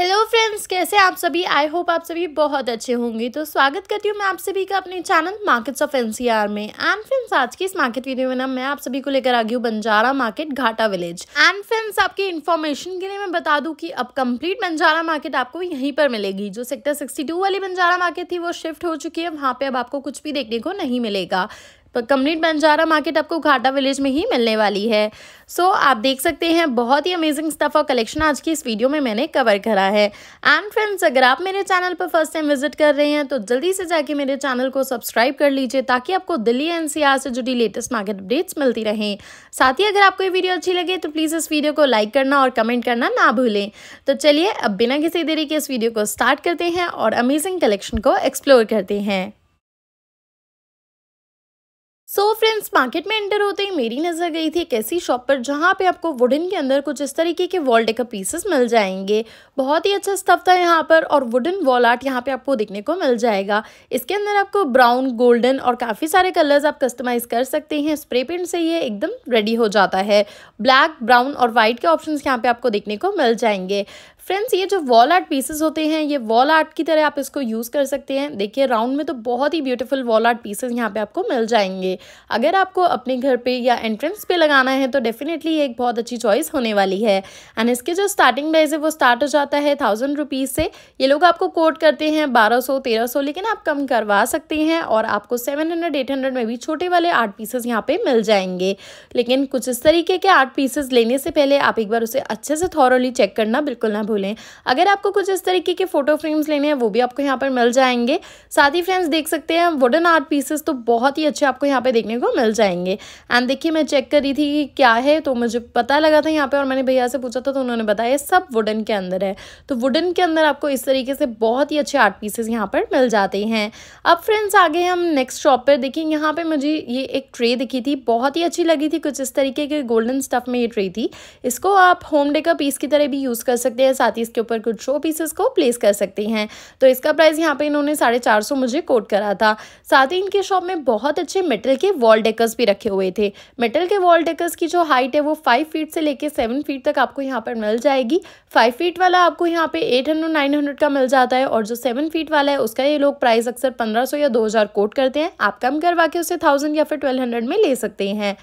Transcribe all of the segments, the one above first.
Hello friends कैसे आप सभी आई होप आप सभी बहुत अच्छे होंगे तो स्वागत करती हूँ मैं आप सभी का अपने चैनल मार्केट्स ऑफ एनसीआर में एंड फ्रेंड्स आज की इस मार्केट वीडियो में ना मैं आप सभी को लेकर आ गई हूँ Banjara market Ghata village and friends आपकी इन्फॉर्मेशन के लिए मैं बता दूँ की अब कम्प्लीट बंजारा मार्केट आपको यहीं पर मिलेगी जो सेक्टर सिक्सटी वाली बंजारा मार्केट थी वो शिफ्ट हो चुकी है वहाँ पे अब आपको कुछ भी देखने को नहीं मिलेगा कम्प्लीट बंजारा मार्केट आपको घाटा विलेज में ही मिलने वाली है सो so, आप देख सकते हैं बहुत ही अमेजिंग स्टफ और कलेक्शन आज की इस वीडियो में मैंने कवर करा है एंड फ्रेंड्स अगर आप मेरे चैनल पर फर्स्ट टाइम विजिट कर रहे हैं तो जल्दी से जाके मेरे चैनल को सब्सक्राइब कर लीजिए ताकि आपको दिल्ली एनसीआर से जुड़ी लेटेस्ट मार्केट अपडेट्स मिलती रहें साथ ही अगर आपको ये वीडियो अच्छी लगे तो प्लीज़ इस वीडियो को लाइक करना और कमेंट करना ना भूलें तो चलिए अब बिना किसी देरी के इस वीडियो को स्टार्ट करते हैं और अमेजिंग कलेक्शन को एक्सप्लोर करते हैं सो so फ्रेंड्स मार्केट में एंटर होते ही मेरी नज़र गई थी एक ऐसी शॉप पर जहाँ पे आपको वुडन के अंदर कुछ इस तरीके के वॉल डेकर पीसेस मिल जाएंगे बहुत ही अच्छा स्टफ था यहाँ पर और वुडन वॉल आर्ट यहाँ पे आपको देखने को मिल जाएगा इसके अंदर आपको ब्राउन गोल्डन और काफ़ी सारे कलर्स आप कस्टमाइज़ कर सकते हैं स्प्रे पेंट से ये एकदम रेडी हो जाता है ब्लैक ब्राउन और वाइट के ऑप्शन यहाँ पर आपको देखने को मिल जाएंगे फ्रेंड्स ये जो वॉल आर्ट पीसेस होते हैं ये वॉल आर्ट की तरह आप इसको यूज़ कर सकते हैं देखिए राउंड में तो बहुत ही ब्यूटीफुल वॉल आर्ट पीसेस यहाँ पे आपको मिल जाएंगे अगर आपको अपने घर पे या एंट्रेंस पे लगाना है तो डेफिनेटली ये एक बहुत अच्छी चॉइस होने वाली है एंड इसके जो स्टार्टिंग प्राइस है वो स्टार्ट हो जाता है थाउजेंड रुपीज़ से ये लोग आपको कोट करते हैं बारह सौ तेरह सौ लेकिन आप कम करवा सकते हैं और आपको सेवन हंड्रेड एट हंड्रेड में भी छोटे वाले आर्ट पीसेस यहाँ पे मिल जाएंगे लेकिन कुछ इस तरीके के आर्ट पीसेस लेने से पहले आप एक बार उसे अच्छे से थॉरली चेक करना बिल्कुल ना भूलें अगर आपको कुछ इस तरीके के फ़ोटो फ्रेम्स लेने हैं वो भी आपको यहाँ पर मिल जाएंगे साथ ही फ्रेंड्स देख सकते हैं वुडन आर्ट पीसेस तो बहुत ही अच्छे आपको यहाँ पर देखने को मिल जाएंगे एंड देखिए मैं चेक कर रही थी कि क्या है तो मुझे पता लगा था यहाँ पर और मैंने भैया से पूछा था तो उन्होंने बताया सब वुडन के अंदर है तो वुडन के अंदर आपको इस तरीके से बहुत ही अच्छे आर्ट पीसेस यहाँ पर मिल जाते हैं अब फ्रेंड्स आगे हम नेक्स्ट शॉप पर देखिए यहाँ पर मुझे ये एक ट्रे दिखी थी बहुत ही अच्छी लगी थी कुछ इस तरीके के गोल्डन स्टफ में ये ट्रे थी इसको आप होम डे का पीस की तरह भी यूज़ कर सकते हैं साथ ही इसके ऊपर कुछ शो पीसेस को प्लेस कर सकती हैं तो इसका प्राइस यहाँ पे इन्होंने साढ़े चार सौ मुझे कोट करा था साथ ही इनके शॉप में बहुत अच्छे मेटल के वॉल डेकर्स भी रखे हुए थे मेटल के वॉल डेकर्स की जो हाइट है वो फाइव फीट से लेकर सेवन फीट तक आपको यहाँ पर मिल जाएगी फाइव फीट वाला आपको यहाँ पे एट हंड्रेड का मिल जाता है और जो सेवन फीट वाला है उसका ये लोग प्राइस अक्सर पंद्रह या दो कोट करते हैं आप कम करवा के उसे थाउजेंड या फिर ट्वेल्व में ले सकते हैं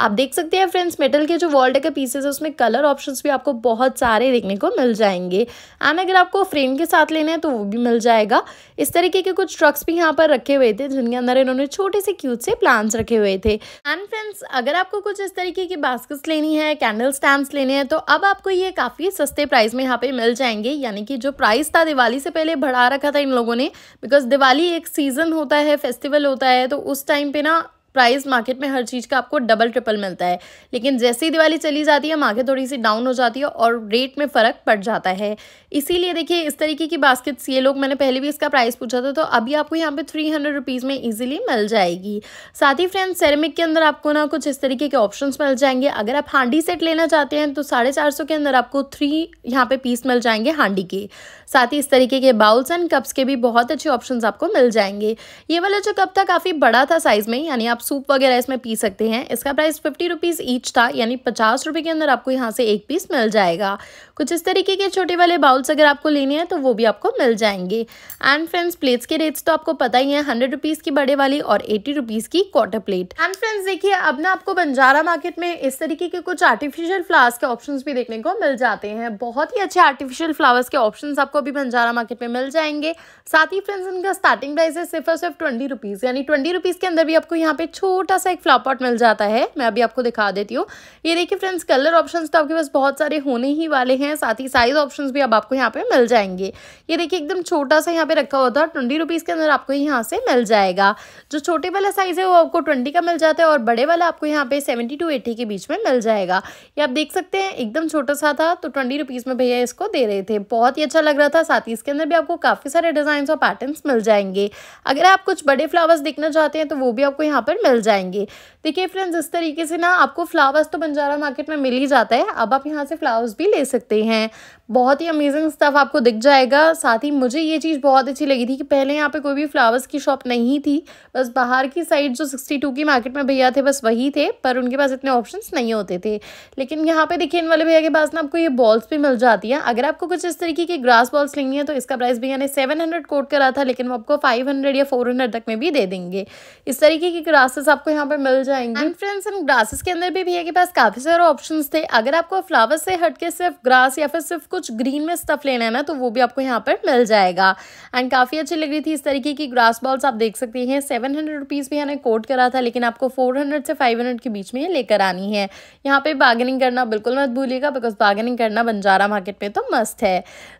आप देख सकते हैं फ्रेंड्स मेटल के जो वॉल्ट के पीसेस है उसमें कलर ऑप्शंस भी आपको बहुत सारे देखने को मिल जाएंगे एंड अगर आपको फ्रेम के साथ लेने हैं तो वो भी मिल जाएगा इस तरीके के कुछ ट्रक्स भी यहाँ पर रखे हुए थे जिनके अंदर इन्होंने छोटे से क्यूट से प्लांट्स रखे हुए थे एंड फ्रेंड्स अगर आपको कुछ इस तरीके की बास्केट्स लेनी है कैंडल स्टैंड लेने हैं तो अब आपको ये काफ़ी सस्ते प्राइस में यहाँ पर मिल जाएंगे यानी कि जो प्राइस था दिवाली से पहले बढ़ा रखा था इन लोगों ने बिकॉज दिवाली एक सीज़न होता है फेस्टिवल होता है तो उस टाइम पे ना प्राइस मार्केट में हर चीज़ का आपको डबल ट्रिपल मिलता है लेकिन जैसे ही दिवाली चली जाती है मार्केट थोड़ी सी डाउन हो जाती है और रेट में फ़र्क पड़ जाता है इसीलिए देखिए इस तरीके की बास्केट्स ये लोग मैंने पहले भी इसका प्राइस पूछा था तो अभी आपको यहाँ पे थ्री हंड्रेड रुपीज़ में ईजिली मिल जाएगी साथ ही फ्रेंड सेरेमिक के अंदर आपको ना कुछ इस तरीके के ऑप्शन मिल जाएंगे अगर आप हांडी सेट लेना चाहते हैं तो साढ़े के अंदर आपको थ्री यहाँ पर पीस मिल जाएंगे हांडी के साथ ही इस तरीके के बाउल्स एंड कप्स के भी बहुत अच्छे ऑप्शन आपको मिल जाएंगे ये वाला जो कप था काफ़ी बड़ा था साइज़ में यानी आप सूप वगैरह इसमें पी सकते हैं इसका प्राइस फिफ्टी रुपीज़ ईच था यानी पचास रुपये के अंदर आपको यहाँ से एक पीस मिल जाएगा कुछ इस तरीके के छोटे वाले बाउल्स अगर आपको लेने हैं तो वो भी आपको मिल जाएंगे एंड फ्रेंड्स प्लेट्स के रेट्स तो आपको पता ही है हंड्रेड रुपीज़ की बड़े वाली और एटी रुपीज़ की क्वार्टर प्लेट एंड फ्रेंड्स देखिए अब ना आपको बंजारा मार्केट में इस तरीके के कुछ आर्टिफिशियल फ्लावर्स के ऑप्शन भी देखने को मिल जाते हैं बहुत ही अच्छे आर्टिफिशियल फ्लावर्स के ऑप्शन आपको भी बंजारा मार्केट में मिल जाएंगे साथ ही फ्रेंड्स इनका स्टार्टिंग प्राइस है सिर्फ और सिर्फ ट्वेंटी रुपीज़ यानी ट्वेंटी रुपीज़ के अंदर भी आपको यहाँ पे छोटा सा एक फ्लावर पॉट मिल जाता है मैं अभी आपको दिखा देती हूँ ये देखिए फ्रेंड्स कलर ऑप्शन तो आपके पास बहुत सारे होने ही वाले हैं साथ ही साइज ऑप्शन भी अब आपको यहाँ पर मिल जाएंगे ये देखिए एकदम छोटा सा यहाँ पर रखा हुआ था ट्वेंटी रुपीज़ के अंदर आपको यहाँ से मिल जाएगा जो छोटे वाला साइज़ है वो आपको ट्वेंटी का मिल जाता है और बड़े वाला आपको यहाँ पे सेवेंटी टू एट्टी के बीच में मिल जाएगा ये आप देख सकते हैं एकदम छोटा सा था तो ट्वेंटी रुपीज़ में भैया इसको दे रहे थे बहुत ही अच्छा लग रहा तथा साथ ही इसके अंदर भी आपको काफ़ी सारे डिज़ाइन और पैटर्न मिल जाएंगे अगर आप कुछ बड़े फ्लावर्स देखना चाहते हैं तो वो भी आपको यहाँ पर मिल जाएंगे देखिए फ्रेंड्स इस तरीके से ना आपको फ्लावर्स तो बंजारा मार्केट में मिल ही जाता है अब आप यहाँ से फ्लावर्स भी ले सकते हैं बहुत ही अमेजिंग स्टफ़ आपको दिख जाएगा साथ ही मुझे ये चीज़ बहुत अच्छी लगी थी कि पहले यहाँ पे कोई भी फ्लावर्स की शॉप नहीं थी बस बाहर की साइड जो सिक्सटी टू की मार्केट में भैया थे बस वही थे पर उनके पास इतने ऑप्शंस नहीं होते थे लेकिन यहाँ पे देखिए इन वाले भैया के पास ना आपको ये बॉल्स भी मिल जाती हैं अगर आपको कुछ इस तरीके की ग्रास बॉल्स लेंगी है तो इसका प्राइस भैया ने सेवन हंड्रेड कोट करा था लेकिन वो आपको फाइव हंड्रेड या फोर हंड्रेड तक में भी दे देंगे इस तरीके की ग्रासेस आपको यहाँ पर मिल जाएंगी फ्रेंड्स इन ग्रासेस के अंदर भी भैया के पास काफ़ी सारे ऑप्शन थे अगर आपको फ्लावर्स से हट के सिर्फ ग्रास या फिर सिर्फ कुछ कुछ ग्रीन में स्टफ़ लेना है ना तो वो भी आपको यहाँ पर मिल जाएगा एंड काफ़ी अच्छी लग रही थी इस तरीके की ग्रास बॉल्स आप देख सकते हैं सेवन हंड्रेड रुपीज़ भी हमने कोट करा था लेकिन आपको फोर हंड्रेड से फाइव हंड्रेड के बीच में लेकर आनी है यहाँ पर बार्गेनिंग करना बिल्कुल मत भूलिएगा बिकॉज बार्गेनिंग करना बंजारा मार्केट में तो मस्त है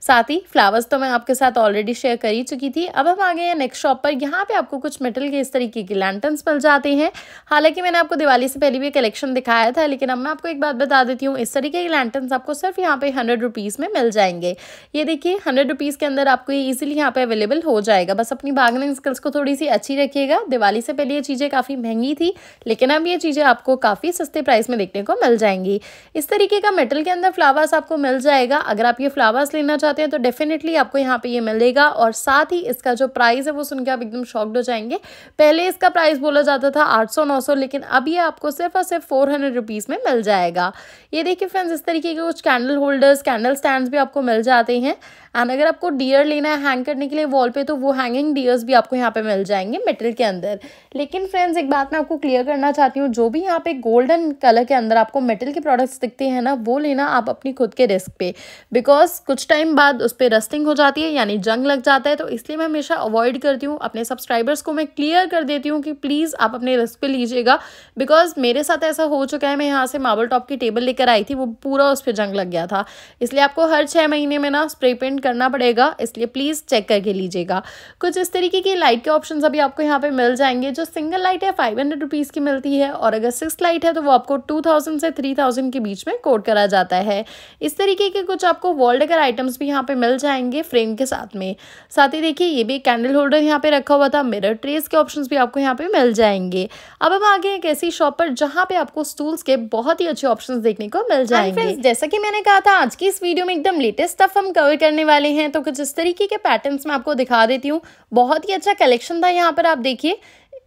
साथ ही फ्लावर्स तो मैं आपके साथ ऑलरेडी शेयर कर ही चुकी थी अब हम आ गए हैं नेक्स्ट शॉप पर यहाँ पे आपको कुछ मेटल के इस तरीके के लैंटन्स मिल जाते हैं हालांकि मैंने आपको दिवाली से पहले भी कलेक्शन दिखाया था लेकिन अब मैं आपको एक बात बता देती हूँ इस तरीके के लैंटन्स आपको सिर्फ यहाँ पे हंड्रेड रुपीज़ में मिल जाएंगे ये देखिए हंड्रेड रुपीज़ के अंदर आपको ये ईजिली यहाँ पे अवेलेबल हो जाएगा बस अपनी बार्गनिंग स्किल्स को थोड़ी सी अच्छी रखिएगा दिवाली से पहले ये चीज़ें काफ़ी महंगी थी लेकिन अब ये चीज़ें आपको काफ़ी सस्ते प्राइस में देखने को मिल जाएंगी इस तरीके का मेटल के अंदर फ्लावर्स आपको मिल जाएगा अगर आप ये फ्लावर्स लेना चाहते हैं तो डेफिनेटली आपको यहाँ पर ये मिलेगा और साथ ही इसका जो प्राइस है वो सुन के आप एकदम शॉक्ड हो जाएंगे पहले इसका प्राइस बोला जाता था आठ सौ लेकिन अब ये आपको सिर्फ और सिर्फ फोर हंड्रेड में मिल जाएगा ये देखिए फ्रेंड्स इस तरीके के कुछ candle holders candle stand stand भी आपको मिल जाते हैं एंड अगर आपको डियर लेना है हैंग करने के लिए वॉल पे तो वो हैंगिंग डियर्स भी आपको यहाँ पे मिल जाएंगे मेटल के अंदर लेकिन फ्रेंड्स एक बात मैं आपको क्लियर करना चाहती हूँ जो भी यहाँ पे गोल्डन कलर के अंदर आपको मेटल के प्रोडक्ट्स दिखते हैं ना वो लेना आप अपनी खुद के रिस्क पे बिकॉज कुछ टाइम बाद उस पर रस्टिंग हो जाती है यानी जंग लग जाता है तो इसलिए मैं हमेशा अवॉइड करती हूँ अपने सब्सक्राइबर्स को मैं क्लियर कर देती हूँ कि प्लीज़ आप अपने रिस्क पर लीजिएगा बिकॉज मेरे साथ ऐसा हो चुका है मैं यहाँ से मार्बल टॉप की टेबल लेकर आई थी वो पूरा उस पर जंग लग गया था इसलिए आपको हर छः महीने में ना स्प्रे पेंट करना पड़ेगा इसलिए प्लीज़ चेक करके लीजिएगा कुछ इस तरीके की लाइट के ऑप्शन अभी आपको यहाँ पर मिल जाएंगे जो सिंगल लाइट है फाइव हंड्रेड की मिलती है और अगर सिक्स लाइट है तो वो आपको टू से थ्री के बीच में कोट करा जाता है इस तरीके के कुछ आपको वॉल डेकर आइटम्स भी यहाँ पर मिल जाएंगे फ्रेम के साथ में साथ ही देखिए ये भी कैंडल होल्डर यहाँ पर रखा हुआ था मिरर ट्रेस के ऑप्शंस भी आपको यहाँ पे मिल जाएंगे अब हम आगे एक ऐसी शॉप पर जहाँ पे आपको स्टूल्स के बहुत ही अच्छे ऑप्शंस देखने को मिल जाएंगे जैसा कि मैंने कहा था आज की इस वीडियो में एकदम लेटेस्ट स्टफ हम कवर करने वाले वाले हैं तो कुछ इस तरीके के पैटर्न्स मैं आपको दिखा देती हूँ बहुत ही अच्छा कलेक्शन था यहाँ पर आप देखिए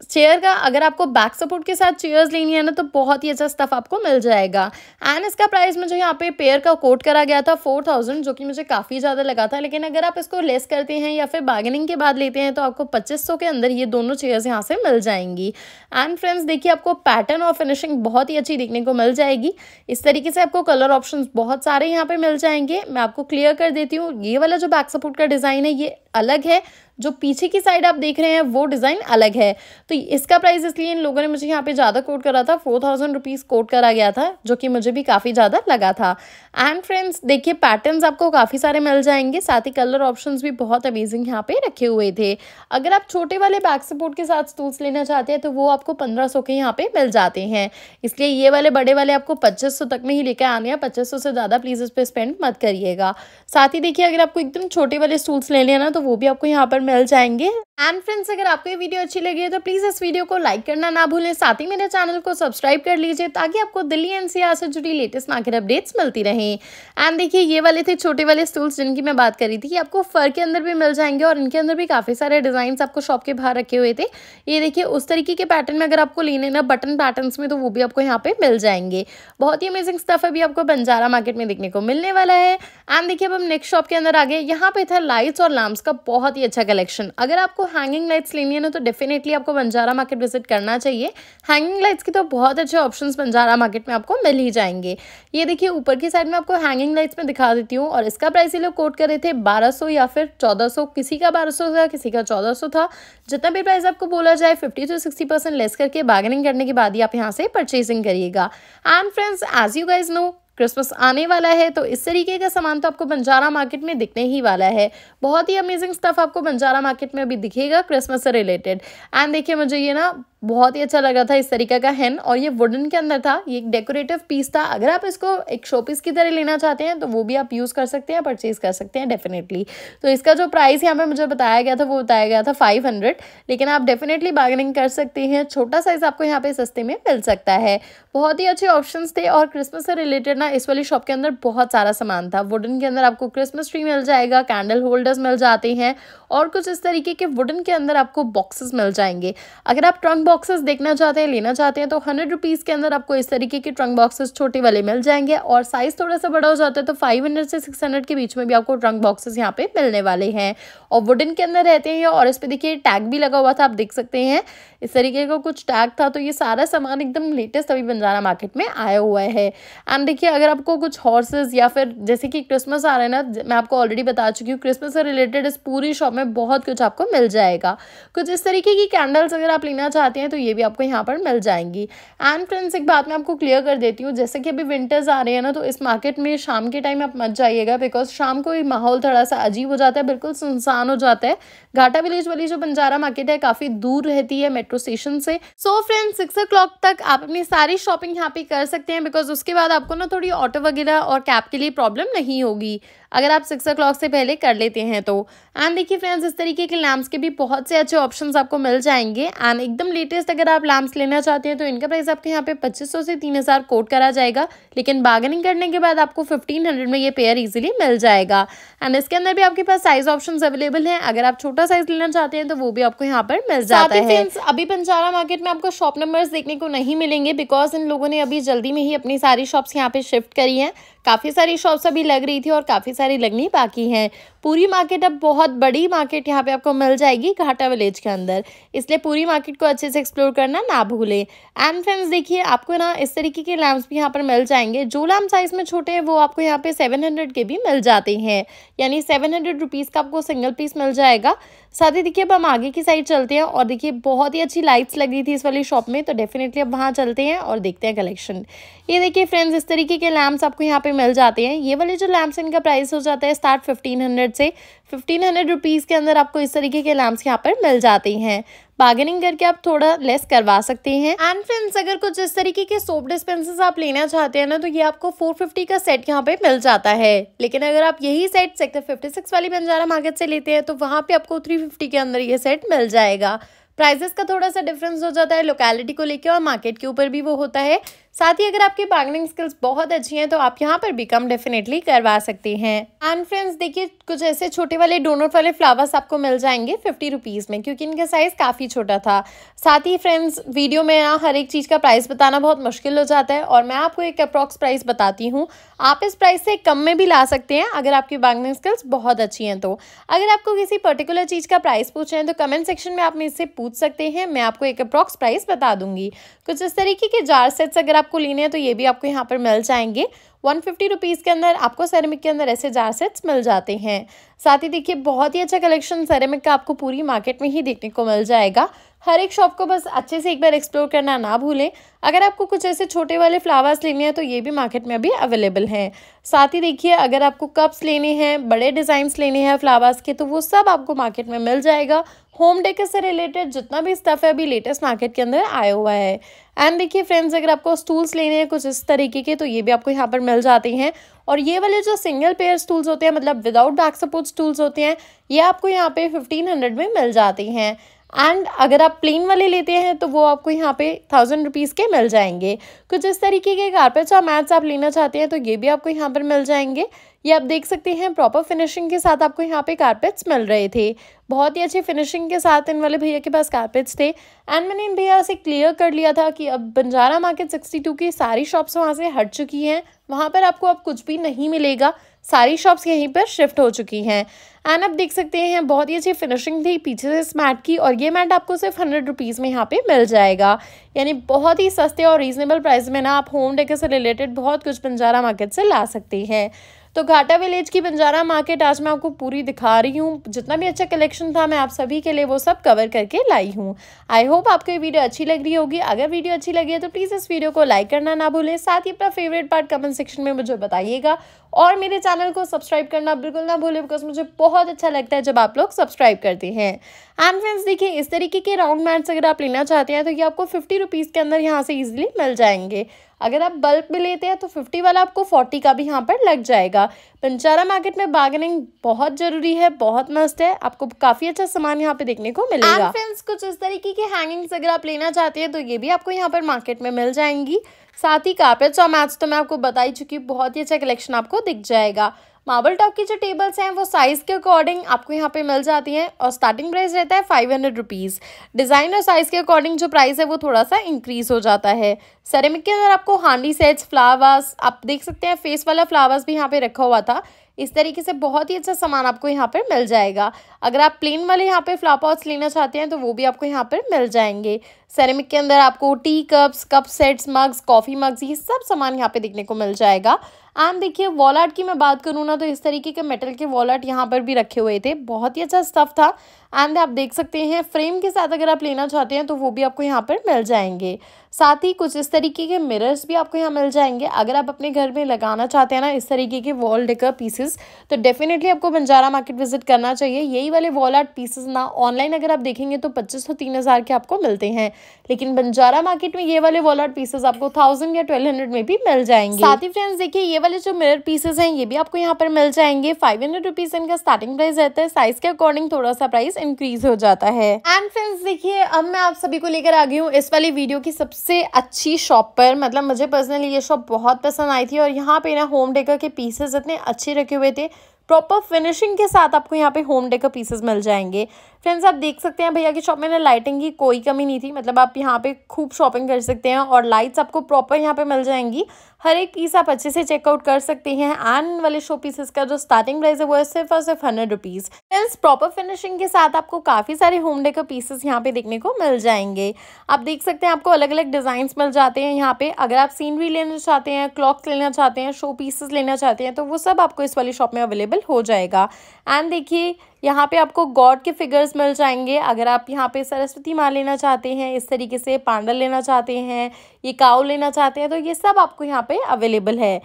चेयर का अगर आपको बैक सपोर्ट के साथ चेयर्स लेनी है ना तो बहुत ही अच्छा स्टफ आपको मिल जाएगा एंड इसका प्राइस मुझे यहाँ पे पेयर का कोट करा गया था फोर थाउजेंड जो कि मुझे काफ़ी ज़्यादा लगा था लेकिन अगर आप इसको लेस करते हैं या फिर बार्गेनिंग के बाद लेते हैं तो आपको पच्चीस सौ के अंदर ये दोनों चेयर्स यहाँ से मिल जाएंगी एंड फ्रेंड्स देखिए आपको पैटर्न और फिनिशिंग बहुत ही अच्छी देखने को मिल जाएगी इस तरीके से आपको कलर ऑप्शन बहुत सारे यहाँ पर मिल जाएंगे मैं आपको क्लियर कर देती हूँ ये वाला जो बैक सपोर्ट का डिज़ाइन है ये अलग है जो पीछे की साइड आप देख रहे हैं वो डिज़ाइन अलग है तो इसका प्राइस इसलिए इन लोगों ने मुझे यहाँ पे ज़्यादा कोट करा था फोर थाउजेंड रुपीज़ कोट करा गया था जो कि मुझे भी काफ़ी ज़्यादा लगा था एंड फ्रेंड्स देखिए पैटर्न्स आपको काफ़ी सारे मिल जाएंगे साथ ही कलर ऑप्शंस भी बहुत अमेजिंग यहाँ पे रखे हुए थे अगर आप छोटे वाले बैक सपोर्ट के साथ स्टूल्स लेना चाहते हैं तो वो आपको पंद्रह सौ के यहाँ पे मिल जाते हैं इसलिए ये वाले बड़े वाले आपको पच्चीस सौ तक में ही लेकर आने हैं पच्चीस सौ से ज़्यादा प्लीज़ इस पर स्पेंड मत करिएगा साथ ही देखिए अगर आपको एकदम छोटे वाले स्टूल्स ले लेना तो वो भी आपको यहाँ पर मिल जाएंगे एंड फ्रेंड्स अगर आपको ये वीडियो अच्छी लगी है तो प्लीज़ इस वीडियो को लाइक करना ना भूलें साथ ही मेरे चैनल को सब्सक्राइब कर लीजिए ताकि आपको दिल्ली एनसीआर से जुड़ी लेटेस्ट मार्केट अपडेट्स मिलती रहें एंड देखिए ये वाले थे छोटे वाले स्टूल्स जिनकी मैं बात कर रही थी कि आपको फर के अंदर भी मिल जाएंगे और इनके अंदर भी काफ़ी सारे डिज़ाइन आपको शॉप के बाहर रखे हुए थे ये देखिए उस तरीके के पैटर्न में अगर आपको लेने ना बटन पैटर्न में तो वो भी आपको यहाँ पर मिल जाएंगे बहुत ही अमेजिंग स्टफ अभी आपको बंजारा मार्केट में देखने को मिलने वाला है एंड देखिए अब हम नेक्स्ट शॉप के अंदर आ गए यहाँ पे था लाइट्स और लैम्प्स का बहुत ही अच्छा कलेक्शन अगर आपको हैंगिंग लाइट्स लेनी है ना तो डेफिनेटली आपको बंजारा मार्केट विजिट करना चाहिए हैंगिंग लाइट्स की तो बहुत अच्छे ऑप्शन बंजारा मार्केट में आपको मिल ही जाएंगे ये देखिए ऊपर की साइड में आपको हैंगिंग लाइट्स में दिखा देती हूँ और इसका प्राइस ये लोग कोट कर रहे थे बारह या फिर चौदह किसी का बारह था किसी का चौदह था जितना भी प्राइस आपको बोला जाए फिफ्टी टू सिक्सटी लेस करके बार्गेनिंग करने के बाद ही आप यहाँ से परचेसिंग करिएगा and friends as you guys know Christmas आने वाला है तो इस तरीके का सामान तो आपको बंजारा मार्केट में दिखने ही वाला है बहुत ही अमेजिंग स्टफ़ आपको बंजारा मार्केट में अभी दिखेगा क्रिसमस से रिलेटेड एंड देखिए मुझे ये ना बहुत ही अच्छा लग रहा था इस तरीके का हैन और ये वुडन के अंदर था ये एक डेकोरेटिव पीस था अगर आप इसको एक शो पीस की तरह लेना चाहते हैं तो वो भी आप यूज़ कर सकते हैं परचेज़ कर सकते हैं डेफिनेटली तो इसका जो प्राइस यहाँ पे मुझे बताया गया था वो बताया गया था फाइव हंड्रेड लेकिन आप डेफिनेटली बार्गेनिंग कर सकते हैं छोटा साइज़ आपको यहाँ पे सस्ते में मिल सकता है बहुत ही अच्छे ऑप्शन थे और क्रिसमस से रिलेटेड ना ना इस वाली शॉप के अंदर बहुत सारा सामान था वुडन के अंदर आपको क्रिसमस ट्री मिल जाएगा कैंडल होल्डर्स मिल जाते हैं और कुछ इस तरीके के वुडन के अंदर आपको बॉक्सेस मिल जाएंगे अगर आप ट्रंक बॉक्सेस देखना चाहते हैं लेना चाहते हैं तो हंड्रेड रुपीज़ के अंदर आपको इस तरीके के ट्रंक बॉक्सेस छोटे वाले मिल जाएंगे और साइज़ थोड़ा सा बड़ा हो जाता है तो फाइव से सिक्स के बीच में भी आपको ट्रंक बॉक्सेस यहाँ पे मिलने वाले हैं और वुडन के अंदर रहते हैं और इस पर देखिए टैग भी लगा हुआ था आप देख सकते हैं इस तरीके का कुछ टैग था तो ये सारा सामान एकदम लेटेस्ट अभी बंजारा मार्केट में आया हुआ है एंड देखिए अगर आपको कुछ हॉर्सेज या फिर जैसे कि क्रिसमस आ रहा है ना मैं आपको ऑलरेडी बता चुकी हूँ क्रिसमस से रिलेटेड इस पूरी शॉप में बहुत कुछ आपको मिल जाएगा कुछ इस तरीके की कैंडल्स अगर आप लेना चाहते हैं तो ये भी आपको यहाँ पर मिल जाएंगी एंड फ्रेंड्स एक बात मैं आपको क्लियर कर देती हूँ जैसे कि अभी विंटर्स आ रहे हैं ना तो इस मार्केट में शाम के टाइम आप मत जाइएगा बिकॉज शाम को माहौल थोड़ा सा अजीब हो जाता है बिल्कुल सुनसान हो जाता है घाटा विलेज वाली जो बंजारा मार्केट है काफ़ी दूर रहती है मेट्रो मेट्रो स्टेशन से सो फ्रेंड सिक्स ओ तक आप अपनी सारी शॉपिंग यहाँ पे कर सकते हैं बिकॉज उसके बाद आपको ना थोड़ी ऑटो वगैरह और कैब के लिए प्रॉब्लम नहीं होगी अगर आप सिक्स ओ से पहले कर लेते हैं तो एंड देखिए फ्रेंड्स इस तरीके के लैम्प्स के भी बहुत से अच्छे ऑप्शन आपको मिल जाएंगे एंड एकदम लेटेस्ट अगर आप लैम्प्स लेना चाहते हैं तो इनका प्राइस आपके यहाँ पे पच्चीस से तीन कोट करा जाएगा लेकिन बार्गेनिंग करने के बाद आपको फिफ्टीन में ये पेयर ईजिली मिल जाएगा एंड इसके अंदर भी आपके पास साइज ऑप्शन अवेलेबल है अगर आप छोटा साइज लेना चाहते हैं तो वो भी आपको यहाँ पर मिल जाता है अभी पंचारा मार्केट में आपको शॉप नंबर देखने को नहीं मिलेंगे बिकॉज इन लोगों ने अभी जल्दी में ही अपनी सारी शॉप्स यहाँ पे शिफ्ट करी हैं काफ़ी सारी शॉप्स अभी लग रही थी और काफ़ी सारी सारी लगनी बाकी हैं पूरी मार्केट अब बहुत बड़ी मार्केट यहाँ पे आपको मिल जाएगी घाटा विलेज के अंदर इसलिए पूरी मार्केट को अच्छे से एक्सप्लोर करना ना भूलें एंड फ्रेंड्स देखिए आपको ना इस तरीके के लैम्प्स भी यहाँ पर मिल जाएंगे जो लैम्प साइज़ में छोटे हैं वो आपको यहाँ पे सेवन हंड्रेड के भी मिल जाते हैं यानी सेवन हंड्रेड रुपीज़ का आपको सिंगल पीस मिल जाएगा साथ ही देखिए अब हम आगे की साइड चलते हैं और देखिए बहुत ही अच्छी लाइट्स लग रही थी इस वाली शॉप में तो डेफिनेटली अब वहाँ चलते हैं और देखते हैं कलेक्शन ये देखिए फ्रेंड्स इस तरीके के लैम्प्स आपको यहाँ पे मिल जाते हैं ये वाले जो लैम्प्स इनका प्राइस हो जाता है स्टार्ट फिफ्टीन हंड्रेड से फिफ्टीन हंड्रेड रुपीज़ के अंदर आपको इस तरीके के लैम्प्स यहाँ पर मिल जाते हैं बार्गेनिंग करके आप थोड़ा लेस करवा सकते हैं एंड फ्रेंड्स अगर कुछ इस तरीके के सोप डिस्पेंसर आप लेना चाहते हैं ना तो ये आपको 450 का सेट यहाँ पे मिल जाता है लेकिन अगर आप यही सेट सेक्टर 56 वाली बंजारा मार्केट से लेते हैं तो वहाँ पे आपको 350 के अंदर ये सेट मिल जाएगा प्राइजेस का थोड़ा सा डिफरेंस हो जाता है लोकेलिटी को लेकर और मार्केट के ऊपर भी वो होता है साथ ही अगर आपकी बार्गनिंग स्किल्स बहुत अच्छी हैं तो आप यहाँ पर भी कम डेफिनेटली करवा सकते हैं एंड फ्रेंड्स देखिए कुछ ऐसे छोटे वाले डोनट वाले फ्लावर्स आपको मिल जाएंगे फिफ्टी रुपीज़ में क्योंकि इनका साइज़ काफ़ी छोटा था साथ ही फ्रेंड्स वीडियो में ना हर एक चीज़ का प्राइस बताना बहुत मुश्किल हो जाता है और मैं आपको एक अप्रॉक्स प्राइस बताती हूँ आप इस प्राइस से कम में भी ला सकते हैं अगर आपकी बार्गनिंग स्किल्स बहुत अच्छी हैं तो अगर आपको किसी पर्टिकुलर चीज़ का प्राइस पूछ रहे हैं तो कमेंट सेक्शन में आप से पूछ सकते हैं मैं आपको एक अप्रॉक्स प्राइस बता दूंगी कुछ इस तरीके के जार सेट्स अगर आप आपको लेने हैं तो ये भी आपको यहाँ पर मिल जाएंगे वन फिफ्टी रुपीज़ के अंदर आपको सेरेमिक के अंदर ऐसे जार सेट्स मिल जाते हैं साथ ही देखिए बहुत ही अच्छा कलेक्शन सेरेमिक का आपको पूरी मार्केट में ही देखने को मिल जाएगा हर एक शॉप को बस अच्छे से एक बार एक्सप्लोर करना ना भूलें अगर आपको कुछ ऐसे छोटे वाले फ्लावर्स लेने हैं तो ये भी मार्केट में अभी अवेलेबल हैं साथ ही देखिए अगर आपको कप्स लेने हैं बड़े डिज़ाइंस लेने हैं फ्लावर्स के तो वो सब आपको मार्केट में मिल जाएगा होम डेकर से रिलेटेड जितना भी स्टफ है अभी लेटेस्ट मार्केट के अंदर आया हुआ है एंड देखिए फ्रेंड्स अगर आपको स्टूल्स लेने हैं कुछ इस तरीके के तो ये भी आपको यहाँ पर मिल मिल जाती हैं और ये वाले जो सिंगल पेयर स्टूल्स होते हैं मतलब विदाउट बैक सपोर्ट स्टूल्स होते हैं ये आपको यहाँ पे हंड्रेड में मिल जाती हैं एंड अगर आप प्लेन वाले लेते हैं तो वो आपको यहाँ पे थाउजेंड रुपीज़ के मिल जाएंगे कुछ इस तरीके के कारपेट्स और मैट्स आप लेना चाहते हैं तो ये भी आपको यहाँ पर मिल जाएंगे ये आप देख सकते हैं प्रॉपर फिनिशिंग के साथ आपको यहाँ पे कारपेट्स मिल रहे थे बहुत ही अच्छी फिनिशिंग के साथ इन वाले भैया के पास कारपेट्स थे एंड मैंने इन भैया से क्लियर कर लिया था कि अब बंजारा मार्केट सिक्सटी टू की सारी शॉप्स वहाँ से हट चुकी हैं वहाँ पर आपको अब कुछ भी नहीं मिलेगा सारी शॉप्स यहीं पर शिफ्ट हो चुकी हैं एंड आप देख सकते हैं बहुत ही अच्छी फिनिशिंग थी पीछे से इस मैट की और ये मैट आपको सिर्फ हंड्रेड रुपीज़ में यहाँ पे मिल जाएगा यानी बहुत ही सस्ते और रीजनेबल प्राइस में ना आप होम डेकर से रिलेटेड बहुत कुछ बंजारा मार्केट से ला सकते हैं तो घाटा विलेज की बंजारा मार्केट आज मैं आपको पूरी दिखा रही हूँ जितना भी अच्छा कलेक्शन था मैं आप सभी के लिए वो सब कवर करके लाई हूँ आई होप आपको ये वीडियो अच्छी लग रही होगी अगर वीडियो अच्छी लगी है तो प्लीज़ इस वीडियो को लाइक करना ना भूलें साथ ही अपना फेवरेट पार्ट कमेंट सेक्शन में मुझे बताइएगा और मेरे चैनल को सब्सक्राइब करना बिल्कुल ना भूलें बिकॉज मुझे बहुत अच्छा लगता है जब आप लोग सब्सक्राइब करते हैं एंड फ्रेंड्स देखिए इस तरीके के राउंड मैट्स अगर आप लेना चाहते हैं तो ये आपको फिफ्टी रुपीज़ के अंदर यहाँ से ईजिली मिल जाएंगे अगर आप बल्ब में लेते हैं तो फिफ्टी वाला आपको फोर्टी का भी यहाँ पर लग जाएगा होगा पंचारा मार्केट में बार्गेनिंग बहुत जरूरी है बहुत मस्त है आपको काफी अच्छा सामान यहाँ पे देखने को मिलेगा फ्रेंड्स कुछ इस तरीके के हैंगिंग्स अगर आप लेना चाहते हैं तो ये भी आपको यहाँ पर मार्केट में मिल जाएंगी साथ ही कार्पेट्स और मैच तो मैं आपको बता ही चुकी बहुत ही अच्छा कलेक्शन आपको दिख जाएगा मार्बल टॉप की जो टेबल्स हैं वो साइज़ के अकॉर्डिंग आपको यहाँ पे मिल जाती हैं और स्टार्टिंग प्राइस रहता है फाइव हंड्रेड रुपीज़ डिज़ाइन और साइज़ के अकॉर्डिंग जो प्राइस है वो थोड़ा सा इंक्रीज़ हो जाता है सेरेमिक के अंदर आपको हांडी सेट्स फ्लावर्स आप देख सकते हैं फेस वाला फ्लावर्स भी यहाँ पे रखा हुआ था इस तरीके से बहुत ही अच्छा सामान आपको यहाँ पर मिल जाएगा अगर आप प्लेन वाले यहाँ पर फ्लापॉट्स लेना चाहते हैं तो वो भी आपको यहाँ पर मिल जाएंगे सेरेमिक के अंदर आपको tea cups cup sets mugs coffee mugs ये सब सामान यहाँ पे देखने को मिल जाएगा आम देखिए वॉल आर्ट की मैं बात करूँ ना तो इस तरीके के मेटल के वॉल आर्ट यहाँ पर भी रखे हुए थे बहुत ही अच्छा स्टफ था एंड आप देख सकते हैं फ्रेम के साथ अगर आप लेना चाहते हैं तो वो भी आपको यहाँ पर मिल जाएंगे साथ ही कुछ इस तरीके के मिरर्स भी आपको यहाँ मिल जाएंगे अगर आप अपने घर में लगाना चाहते हैं ना इस तरीके के वॉल डेकर पीसेस तो डेफिनेटली आपको बंजारा मार्केट विजिट करना चाहिए यही वाले वॉल आर्ट पीसेस ना ऑनलाइन अगर आप देखेंगे तो पच्चीस सौ तीन हज़ार के आपको मिलते हैं लेकिन बंजारा मार्केट में ये वाले वॉल आर्ट पीसेस आपको थाउजेंड या ट्वेल्व हंड्रेड में भी मिल जाएंगे साथ ही फ्रेंड्स देखिए ये वाले जो मिरर पीसेज हैं ये भी आपको यहाँ पर मिल जाएंगे फाइव हंड्रेड रुपीज़ इनका स्टार्टिंग प्राइस रहता है साइज के अकॉर्डिंग थोड़ा सा प्राइस इंक्रीज हो जाता है एंड फ्रेंड्स देखिए अब मैं आप सभी को लेकर आ गई हूँ इस वाली वीडियो की सबसे अच्छी शॉप पर मतलब मुझे पर्सनली ये शॉप बहुत पसंद आई थी और यहाँ पे ना होम डेकर के पीसेस इतने अच्छे रखे हुए थे प्रॉपर फिनिशिंग के साथ आपको यहाँ पे होम डेकर पीसेस मिल जाएंगे फ्रेंड्स आप देख सकते हैं भैया की शॉप में ना लाइटिंग की कोई कमी नहीं थी मतलब आप यहाँ पे खूब शॉपिंग कर सकते हैं और लाइट्स आपको प्रॉपर यहाँ पे मिल जाएंगी हर एक पीस आप अच्छे से चेकआउट कर सकते हैं आन वाले शो पीसेस का जो स्टार्टिंग प्राइस है वो है सिर्फ और सिर्फ hundred rupees friends proper finishing के साथ आपको काफ़ी सारे होम डेकर पीसेस यहाँ पे देखने को मिल जाएंगे आप देख सकते हैं आपको अलग अलग डिज़ाइंस मिल जाते हैं यहाँ पे अगर आप सीनरी लेना चाहते हैं क्लॉक्स लेना चाहते हैं शो पीसेस लेना चाहते हैं तो वो सब आपको इस वाली शॉप में अवेलेबल अवेलेबल हो जाएगा एंड देखिए यहाँ पे आपको गॉड के फिगर्स मिल जाएंगे अगर आप यहाँ पे सरस्वती माँ लेना चाहते हैं इस तरीके से पांडल लेना चाहते हैं ये काउ लेना चाहते हैं तो ये सब आपको यहाँ पे अवेलेबल है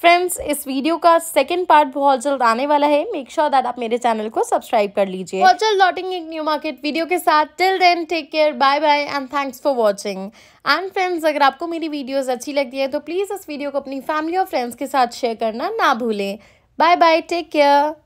फ्रेंड्स इस वीडियो का सेकंड पार्ट बहुत जल्द आने वाला है मेक श्योर दैट आप मेरे चैनल को सब्सक्राइब कर लीजिए बहुत जल्द लॉटिंग एक न्यू मार्केट वीडियो के साथ till then take care bye bye and thanks for watching and friends अगर आपको मेरी वीडियोस अच्छी लगती है तो प्लीज़ इस वीडियो को अपनी फैमिली और फ्रेंड्स के साथ शेयर करना ना भूलें Bye bye. Take care.